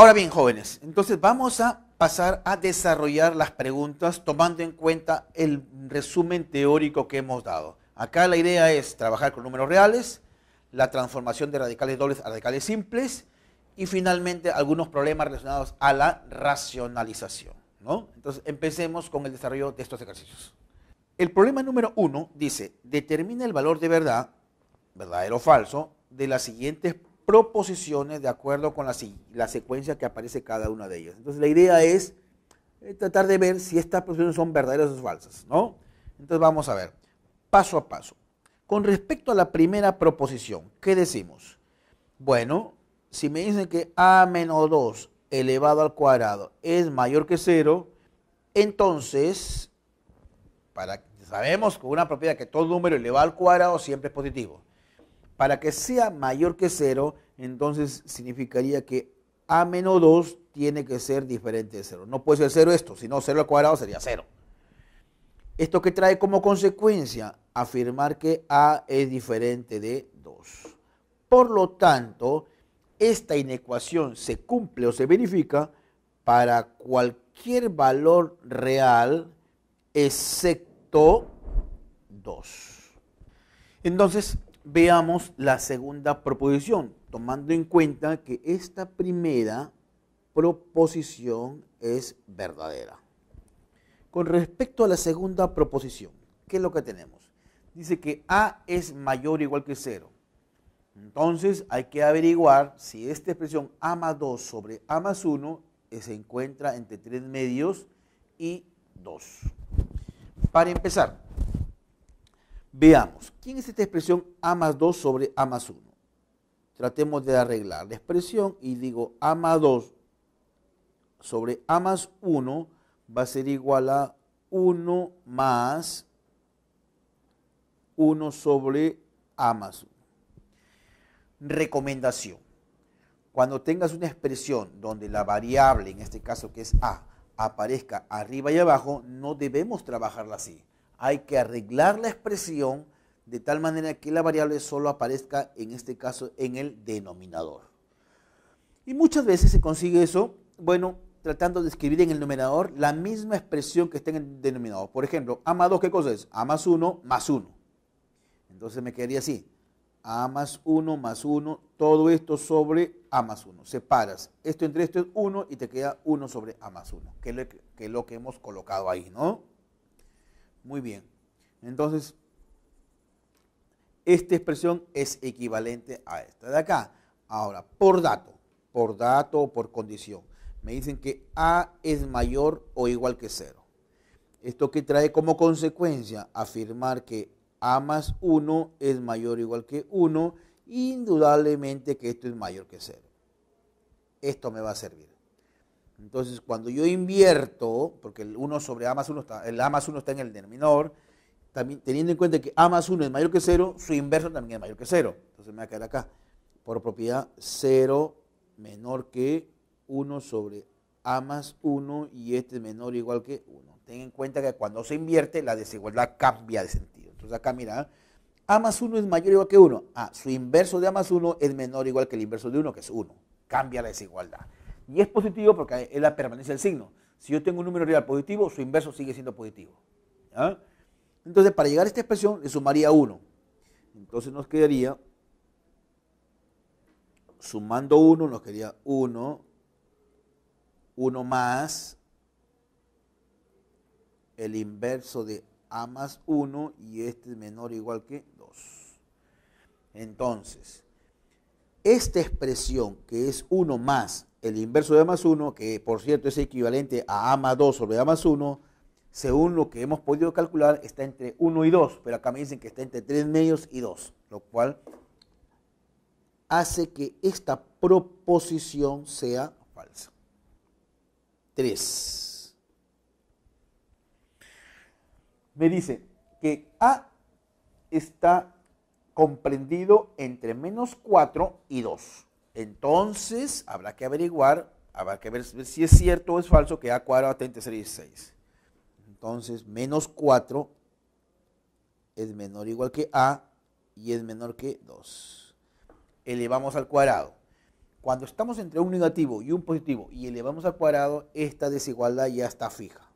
Ahora bien, jóvenes, entonces vamos a pasar a desarrollar las preguntas tomando en cuenta el resumen teórico que hemos dado. Acá la idea es trabajar con números reales, la transformación de radicales dobles a radicales simples y finalmente algunos problemas relacionados a la racionalización. ¿no? Entonces empecemos con el desarrollo de estos ejercicios. El problema número uno dice, determina el valor de verdad, verdadero o falso, de las siguientes proposiciones de acuerdo con la, la secuencia que aparece cada una de ellas. Entonces la idea es eh, tratar de ver si estas proposiciones son verdaderas o falsas, ¿no? Entonces vamos a ver, paso a paso. Con respecto a la primera proposición, ¿qué decimos? Bueno, si me dicen que a menos 2 elevado al cuadrado es mayor que 0, entonces, para, sabemos con una propiedad que todo número elevado al cuadrado siempre es positivo. Para que sea mayor que 0, entonces significaría que a menos 2 tiene que ser diferente de 0. No puede ser 0 esto, sino 0 al cuadrado sería 0. ¿Esto que trae como consecuencia? Afirmar que A es diferente de 2. Por lo tanto, esta inecuación se cumple o se verifica para cualquier valor real excepto 2. Entonces, veamos la segunda proposición, tomando en cuenta que esta primera proposición es verdadera. Con respecto a la segunda proposición, ¿qué es lo que tenemos? Dice que A es mayor o igual que 0. Entonces hay que averiguar si esta expresión A más 2 sobre A más 1 se encuentra entre 3 medios y 2. Para empezar, Veamos, ¿quién es esta expresión A más 2 sobre A más 1? Tratemos de arreglar la expresión y digo A más 2 sobre A más 1 va a ser igual a 1 más 1 sobre A más 1. Recomendación. Cuando tengas una expresión donde la variable, en este caso que es A, aparezca arriba y abajo, no debemos trabajarla así hay que arreglar la expresión de tal manera que la variable solo aparezca, en este caso, en el denominador. Y muchas veces se consigue eso, bueno, tratando de escribir en el numerador la misma expresión que está en el denominador. Por ejemplo, A más 2, ¿qué cosa es? A más 1 más 1. Entonces me quedaría así. A más 1 más 1, todo esto sobre A más 1. Separas. Esto entre esto es 1 y te queda 1 sobre A más 1, que es lo que hemos colocado ahí, ¿no? Muy bien. Entonces, esta expresión es equivalente a esta de acá. Ahora, por dato, por dato o por condición, me dicen que A es mayor o igual que 0. Esto que trae como consecuencia afirmar que A más 1 es mayor o igual que 1, indudablemente que esto es mayor que 0. Esto me va a servir. Entonces, cuando yo invierto, porque el 1 sobre A más 1 está, el A más 1 está en el denominador, también teniendo en cuenta que A más 1 es mayor que 0, su inverso también es mayor que 0. Entonces me va a quedar acá, por propiedad 0 menor que 1 sobre A más 1 y este es menor o igual que 1. Ten en cuenta que cuando se invierte, la desigualdad cambia de sentido. Entonces acá mira, ¿eh? A más 1 es mayor o igual que 1. Ah, su inverso de A más 1 es menor o igual que el inverso de 1, que es 1. Cambia la desigualdad. Y es positivo porque es la permanencia signo. Si yo tengo un número real positivo, su inverso sigue siendo positivo. Entonces, para llegar a esta expresión, le sumaría 1. Entonces nos quedaría, sumando 1, nos quedaría 1, 1 más el inverso de a más 1 y este es menor o igual que 2. Entonces, esta expresión, que es 1 más el inverso de A más 1, que por cierto es equivalente a A más 2 sobre A más 1, según lo que hemos podido calcular, está entre 1 y 2, pero acá me dicen que está entre 3 medios y 2, lo cual hace que esta proposición sea falsa. 3. Me dice que A está comprendido entre menos 4 y 2. Entonces, habrá que averiguar, habrá que ver si es cierto o es falso que A cuadrado es que y 6. Entonces, menos 4 es menor o igual que A y es menor que 2. Elevamos al cuadrado. Cuando estamos entre un negativo y un positivo y elevamos al cuadrado, esta desigualdad ya está fija.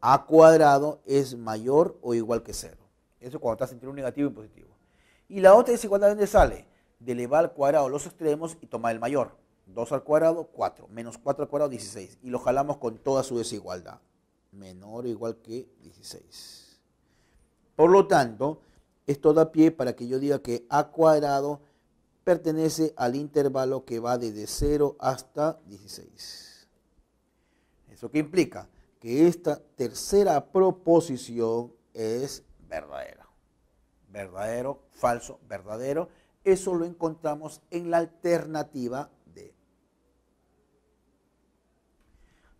a cuadrado es mayor o igual que 0. Eso cuando estás entre un negativo y positivo. Y la otra desigualdad, donde dónde sale? De elevar al cuadrado los extremos y tomar el mayor. 2 al cuadrado, 4. Menos 4 al cuadrado, 16. Y lo jalamos con toda su desigualdad. Menor o igual que 16. Por lo tanto, esto da pie para que yo diga que a cuadrado pertenece al intervalo que va desde 0 hasta 16. ¿Eso qué implica? que esta tercera proposición es verdadera. Verdadero, falso, verdadero. Eso lo encontramos en la alternativa D.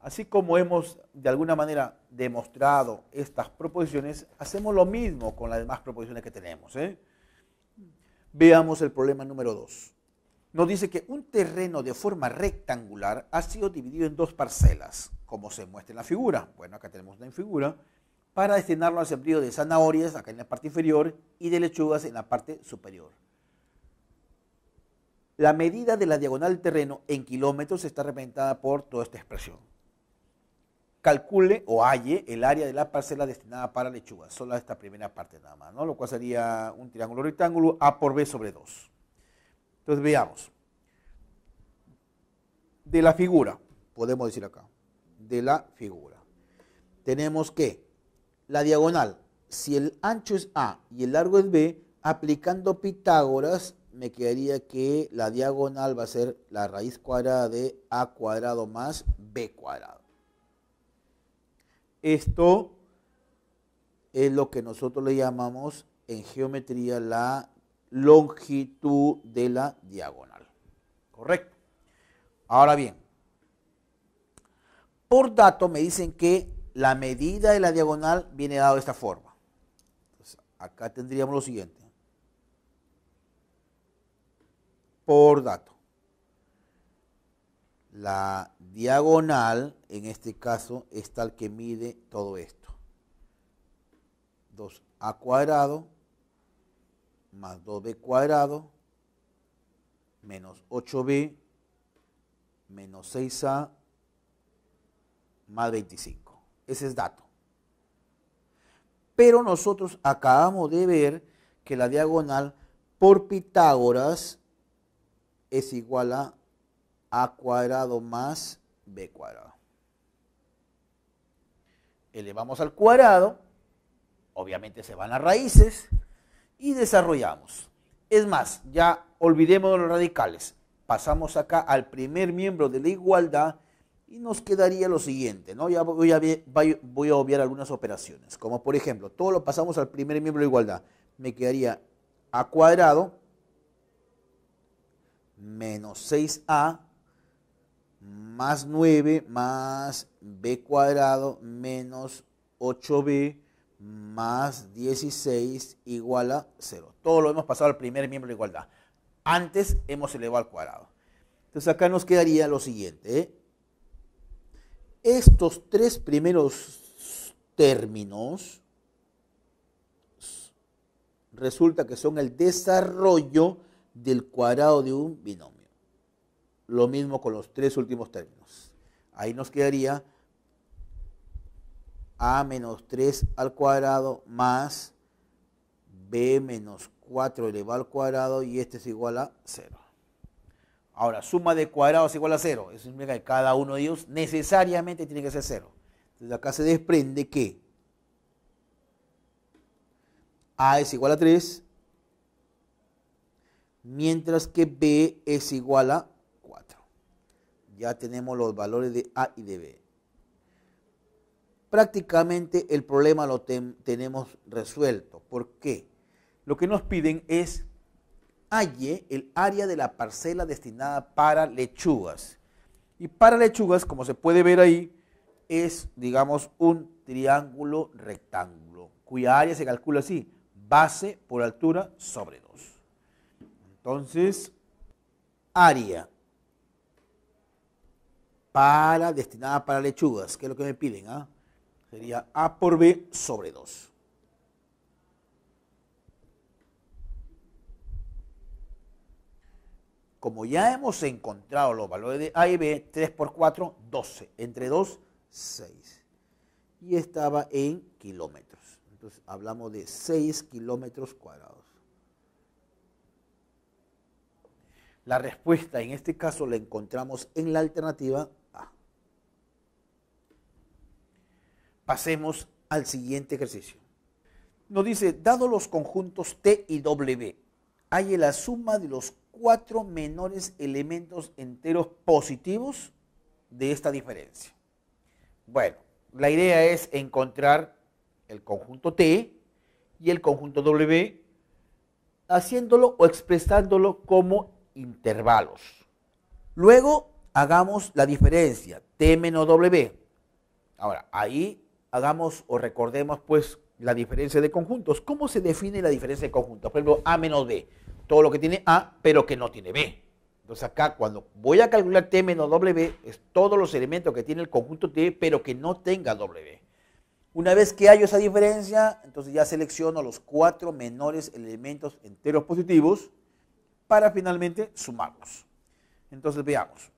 Así como hemos de alguna manera demostrado estas proposiciones, hacemos lo mismo con las demás proposiciones que tenemos. ¿eh? Veamos el problema número 2 nos dice que un terreno de forma rectangular ha sido dividido en dos parcelas, como se muestra en la figura. Bueno, acá tenemos una figura, para destinarlo al sembrío de zanahorias, acá en la parte inferior, y de lechugas en la parte superior. La medida de la diagonal del terreno en kilómetros está representada por toda esta expresión. Calcule o halle el área de la parcela destinada para lechugas, solo esta primera parte nada más, ¿no? lo cual sería un triángulo rectángulo A por B sobre 2. Entonces veamos. De la figura, podemos decir acá, de la figura. Tenemos que la diagonal, si el ancho es A y el largo es B, aplicando Pitágoras me quedaría que la diagonal va a ser la raíz cuadrada de A cuadrado más B cuadrado. Esto es lo que nosotros le llamamos en geometría la longitud de la diagonal. Correcto. Ahora bien, por dato me dicen que la medida de la diagonal viene dado de esta forma. acá tendríamos lo siguiente. Por dato. La diagonal, en este caso, es tal que mide todo esto. 2a cuadrado más 2b cuadrado menos 8b menos 6a más 25. Ese es dato. Pero nosotros acabamos de ver que la diagonal por Pitágoras es igual a a cuadrado más b cuadrado. Elevamos al cuadrado, obviamente se van las raíces, y desarrollamos. Es más, ya olvidemos los radicales. Pasamos acá al primer miembro de la igualdad y nos quedaría lo siguiente, ¿no? Ya voy a, obviar algunas operaciones, como por ejemplo, todo lo pasamos al primer miembro de igualdad. Me quedaría a cuadrado menos 6a más 9 más b cuadrado menos 8b más 16 igual a 0. Todo lo hemos pasado al primer miembro de igualdad. Antes hemos elevado al cuadrado. Entonces acá nos quedaría lo siguiente. ¿eh? Estos tres primeros términos resulta que son el desarrollo del cuadrado de un binomio. Lo mismo con los tres últimos términos. Ahí nos quedaría a menos 3 al cuadrado más b menos 4 elevado al cuadrado y este es igual a 0. Ahora, suma de cuadrados igual a 0. Eso significa que cada uno de ellos necesariamente tiene que ser 0. Entonces acá se desprende que a es igual a 3, mientras que b es igual a 4. Ya tenemos los valores de a y de b prácticamente el problema lo tenemos resuelto. ¿Por qué? Lo que nos piden es halle el área de la parcela destinada para lechugas. Y para lechugas, como se puede ver ahí, es, digamos, un triángulo rectángulo, cuya área se calcula así, base por altura sobre 2. Entonces, área para destinada para lechugas, que es lo que me piden, ¿ah? Sería A por B sobre 2. Como ya hemos encontrado los valores de A y B, 3 por 4, 12. Entre 2, 6. Y estaba en kilómetros. Entonces hablamos de 6 kilómetros cuadrados. La respuesta en este caso la encontramos en la alternativa Pasemos al siguiente ejercicio. Nos dice, dado los conjuntos T y W, hay la suma de los cuatro menores elementos enteros positivos de esta diferencia. Bueno, la idea es encontrar el conjunto T y el conjunto W haciéndolo o expresándolo como intervalos. Luego hagamos la diferencia T menos W. Ahora, ahí hagamos o recordemos pues la diferencia de conjuntos. ¿Cómo se define la diferencia de conjuntos? Por ejemplo, A menos B. Todo lo que tiene A, pero que no tiene B. Entonces acá cuando voy a calcular T menos W, es todos los elementos que tiene el conjunto T, pero que no tenga W. Una vez que hallo esa diferencia, entonces ya selecciono los cuatro menores elementos enteros positivos para finalmente sumarlos. Entonces veamos.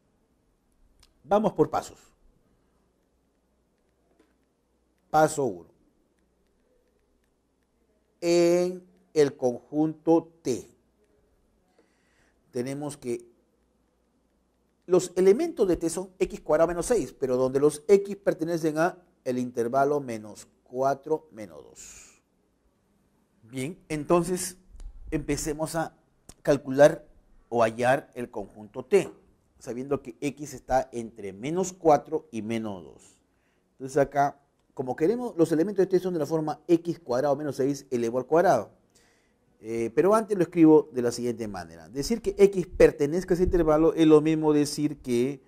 Vamos por pasos. Paso 1. En el conjunto T tenemos que los elementos de T son x cuadrado menos 6, pero donde los x pertenecen a el intervalo menos 4 menos 2. Bien, entonces empecemos a calcular o hallar el conjunto T, sabiendo que x está entre menos 4 y menos 2. Entonces acá como queremos, los elementos de T este son de la forma x cuadrado menos 6 elevado al cuadrado. Eh, pero antes lo escribo de la siguiente manera. Decir que x pertenezca a ese intervalo es lo mismo decir que,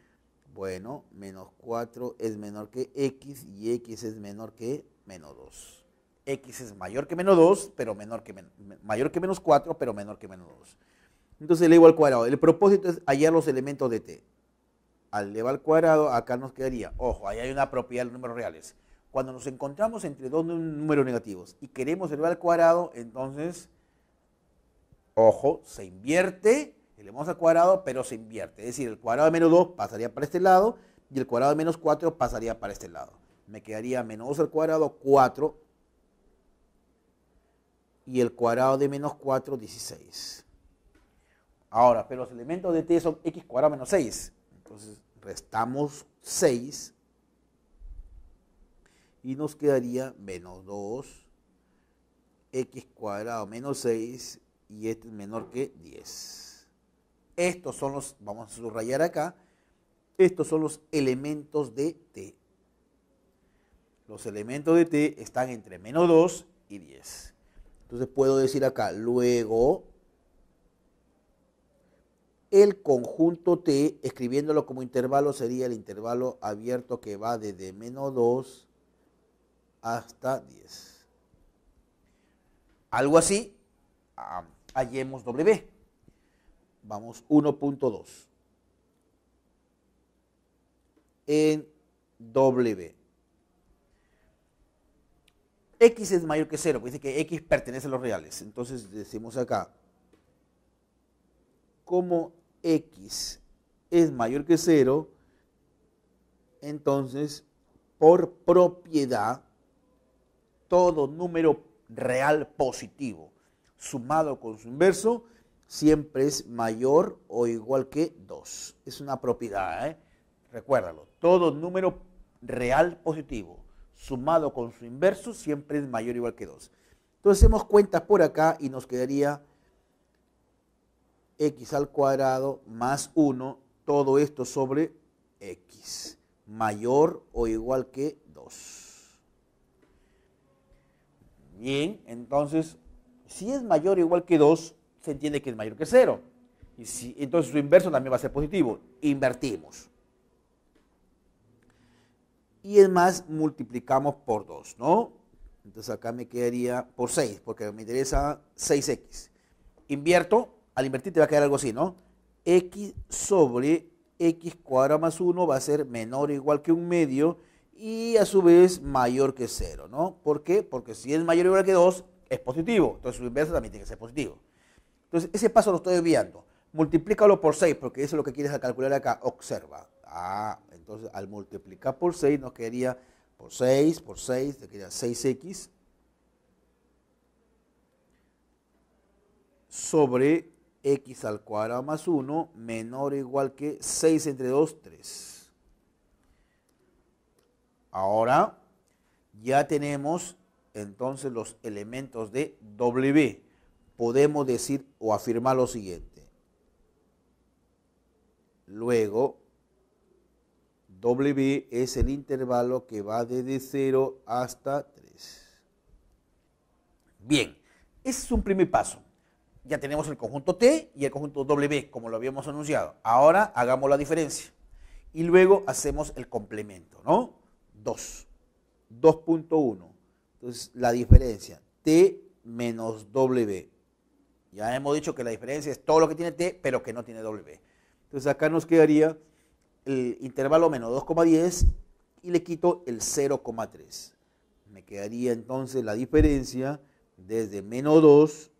bueno, menos 4 es menor que x y x es menor que menos 2. x es mayor que menos 2, pero menor que, mayor que menos 4, pero menor que menos 2. Entonces elevo al cuadrado. El propósito es hallar los elementos de t. Al elevar al cuadrado, acá nos quedaría, ojo, ahí hay una propiedad de los números reales. Cuando nos encontramos entre dos números negativos y queremos elevar al cuadrado, entonces, ojo, se invierte, elevamos al cuadrado, pero se invierte. Es decir, el cuadrado de menos 2 pasaría para este lado y el cuadrado de menos 4 pasaría para este lado. Me quedaría menos 2 al cuadrado, 4. Y el cuadrado de menos 4, 16. Ahora, pero los elementos de t son x cuadrado menos 6. Entonces, restamos 6 y nos quedaría menos 2, x cuadrado menos 6 y este es menor que 10. Estos son los, vamos a subrayar acá, estos son los elementos de t. Los elementos de t están entre menos 2 y 10. Entonces puedo decir acá, luego el conjunto t, escribiéndolo como intervalo, sería el intervalo abierto que va desde menos 2 hasta 10. Algo así, hallemos W. Vamos 1.2. En W. X es mayor que 0, pues dice que X pertenece a los reales. Entonces decimos acá, como X es mayor que 0, entonces por propiedad todo número real positivo sumado con su inverso siempre es mayor o igual que 2. Es una propiedad, ¿eh? recuérdalo. Todo número real positivo sumado con su inverso siempre es mayor o igual que 2. Entonces hacemos cuentas por acá y nos quedaría x al cuadrado más 1, todo esto sobre x, mayor o igual que 2. Bien, entonces, si es mayor o igual que 2, se entiende que es mayor que 0. Y si, entonces su inverso también va a ser positivo. Invertimos. Y es más, multiplicamos por 2, ¿no? Entonces acá me quedaría por 6, porque me interesa 6x. Invierto, al invertir te va a quedar algo así, ¿no? x sobre x cuadrado más 1 va a ser menor o igual que un medio y a su vez mayor que 0, ¿no? ¿Por qué? Porque si es mayor o igual que 2, es positivo. Entonces su inversa también tiene que ser positivo. Entonces ese paso lo estoy desviando. Multiplícalo por 6, porque eso es lo que quieres calcular acá. Observa. Ah, entonces al multiplicar por 6 nos quedaría por 6, por 6, te quedaría 6x sobre x al cuadrado más 1 menor o igual que 6 entre 2, 3. Ahora ya tenemos entonces los elementos de W. Podemos decir o afirmar lo siguiente. Luego, W es el intervalo que va desde 0 hasta 3. Bien, ese es un primer paso. Ya tenemos el conjunto T y el conjunto W, como lo habíamos anunciado. Ahora hagamos la diferencia. Y luego hacemos el complemento, ¿no? 2. 2.1. Entonces, la diferencia, T menos W. Ya hemos dicho que la diferencia es todo lo que tiene T, pero que no tiene W. Entonces, acá nos quedaría el intervalo menos 2,10 y le quito el 0,3. Me quedaría entonces la diferencia desde menos 2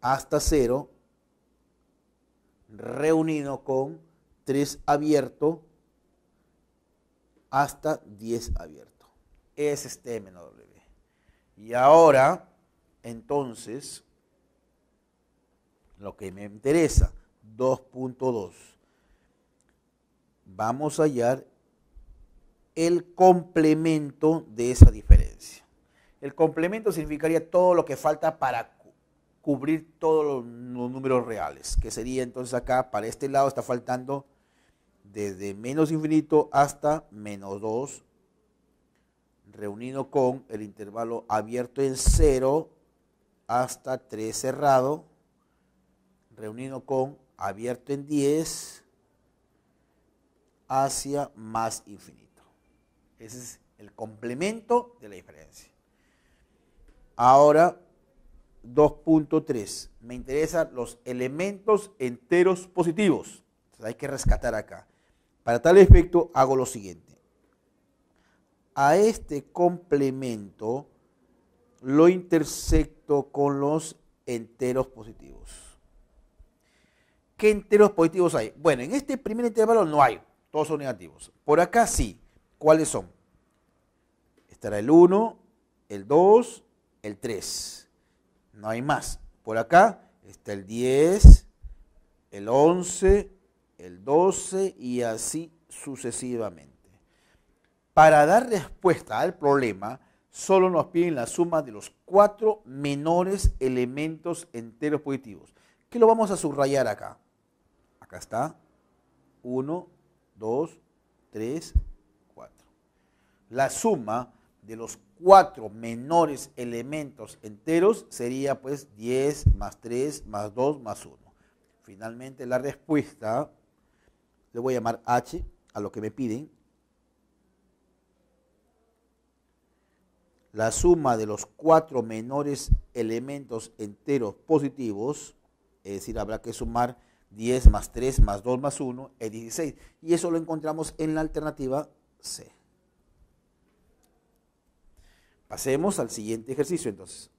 hasta 0 reunido con 3 abierto hasta 10 abierto. es este Y ahora, entonces, lo que me interesa, 2.2. Vamos a hallar el complemento de esa diferencia. El complemento significaría todo lo que falta para cubrir todos los, números reales, que sería entonces acá, para este lado está faltando desde menos infinito hasta menos 2, reunido con el intervalo abierto en 0 hasta 3 cerrado, reunido con abierto en 10 hacia más infinito. Ese es el complemento de la diferencia. Ahora, 2.3. Me interesan los elementos enteros positivos. hay que rescatar acá. Para tal efecto hago lo siguiente. A este complemento lo intersecto con los enteros positivos. ¿Qué enteros positivos hay? Bueno, en este primer intervalo no hay, todos son negativos. Por acá sí, ¿cuáles son? Estará el 1, el 2, el 3. No hay más. Por acá está el 10, el 11, el 12 y así sucesivamente. Para dar respuesta al problema, solo nos piden la suma de los cuatro menores elementos enteros positivos. ¿Qué lo vamos a subrayar acá? Acá está. 1, 2, 3, 4. La suma de los cuatro menores elementos enteros sería pues 10 más 3 más 2 más 1. Finalmente la respuesta le voy a llamar H a lo que me piden. La suma de los cuatro menores elementos enteros positivos, es decir, habrá que sumar 10 más 3 más 2 más 1 es 16. Y eso lo encontramos en la alternativa C. Pasemos al siguiente ejercicio entonces.